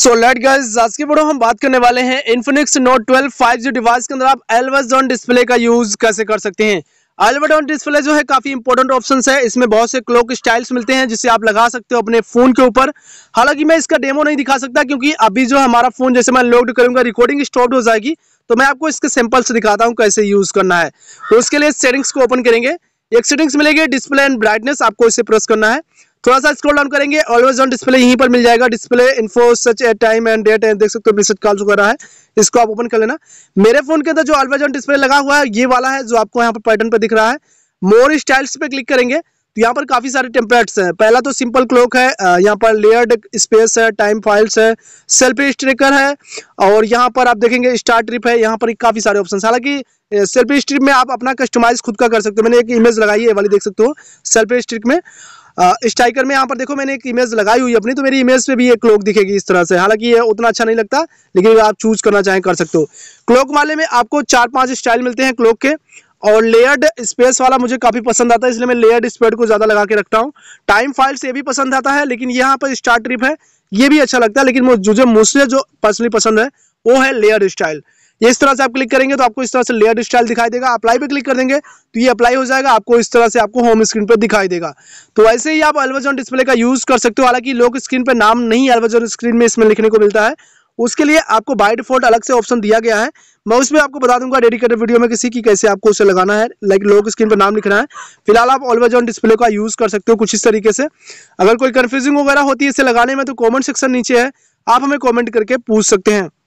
so let girls आज के बड़ो हम बात करने वाले हैं इन्फिनिक्स नोट 12 5G डिवाइस के अंदर आप एल्वाजॉन डिस्प्ले का यूज कैसे कर सकते हैं एल्वाडॉन डिस्प्ले जो है काफ़ी इंपॉर्टेंट ऑप्शन है इसमें बहुत से क्लोक स्टाइल्स मिलते हैं जिसे आप लगा सकते हो अपने फ़ोन के ऊपर हालांकि मैं इसका डेमो नहीं दिखा सकता क्योंकि अभी जो हमारा फ़ोन जैसे मैं लोड करूंगा रिकॉर्डिंग स्टॉप हो जाएगी तो मैं आपको इसके सैम्पल्स दिखाता हूँ कैसे यूज़ करना है तो उसके लिए सेटिंग्स को ओपन करेंगे एक सेटिंग्स मिलेगी डिस्प्ले एंड ब्राइटनेस आपको इसे प्रेस करना है थोड़ा सा स्क्रॉल डाउन करेंगे ऑलवेज ऑन डिस्प्ले यहीं पर मिल जाएगा display info such a time and date and देख सकते हो मैसेज कॉल वगैरह है इसको आप ओपन कर लेना मेरे फोन के अंदर जो ऑलवेज ऑन डिस्प्ले लगा हुआ है ये वाला है जो आपको यहाँ पर पैटर्न पर दिख रहा है मोर स्टाइल्स पे क्लिक करेंगे तो यहाँ पर काफ़ी सारे टेम्पलेट्स हैं पहला तो सिंपल क्लॉक है यहाँ पर लेयर्ड स्पेस है टाइम फाइल्स है सेल्फी स्ट्रिकर है और यहाँ पर आप देखेंगे स्टार ट्रिप है यहाँ पर काफ़ी सारे ऑप्शन हालांकि सेल्फी स्ट्रिप में आप अपना कस्टमाइज खुद का कर सकते हो मैंने एक इमेज लगाई है वाली देख सकते हो सेल्फी स्ट्रिक में स्ट्राइकर में यहाँ पर देखो मैंने एक इमेज लगाई हुई अपनी तो मेरी इमेज पे भी एक क्लोक दिखेगी इस तरह से हालांकि ये उतना अच्छा नहीं लगता लेकिन आप चूज करना चाहें कर सकते हो क्लोक वाले में आपको चार पाँच स्टाइल मिलते हैं क्लोक के और लेयर्ड स्पेस वाला मुझे काफ़ी पसंद आता है इसलिए मैं लेयर्ड स्पेड को ज़्यादा लगा के रखता हूँ टाइम फाइल्स ये भी पसंद आता है लेकिन यहाँ पर स्टार ट्रिप है ये भी अच्छा लगता है लेकिन मुझे मुझसे जो पर्सनली पसंद है वो है लेयर्ड स्टाइल इस तरह से आप क्लिक करेंगे तो आपको इस तरह से लेयर स्टाइल दिखाई देगा अप्लाई पे क्लिक कर देंगे तो ये अप्लाई हो जाएगा आपको इस तरह से आपको होम स्क्रीन पर दिखाई देगा तो ऐसे ही आप अल्वाजॉन डिस्प्ले का यूज़ कर सकते हो हालांकि लोग स्क्रीन पर नाम नहीं अल्वाजॉन स्क्रीन में इसमें लिखने को मिलता है उसके लिए आपको बाय डिफॉल्ट अलग से ऑप्शन दिया गया है मैं उसमें आपको बता दूंगा डेडिकेटेड वीडियो में किसी की कैसे आपको उसे लगाना है लाइक लोग स्क्रीन पर नाम लिखना है फिलहाल आप ऑलवेज ऑन डिस्प्ले का यूज़ कर सकते हो कुछ इस तरीके से अगर कोई कंफ्यूजिंग वगैरह होती है इसे लगाने में तो कॉमेंट सेक्शन नीचे है आप हमें कॉमेंट करके पूछ सकते हैं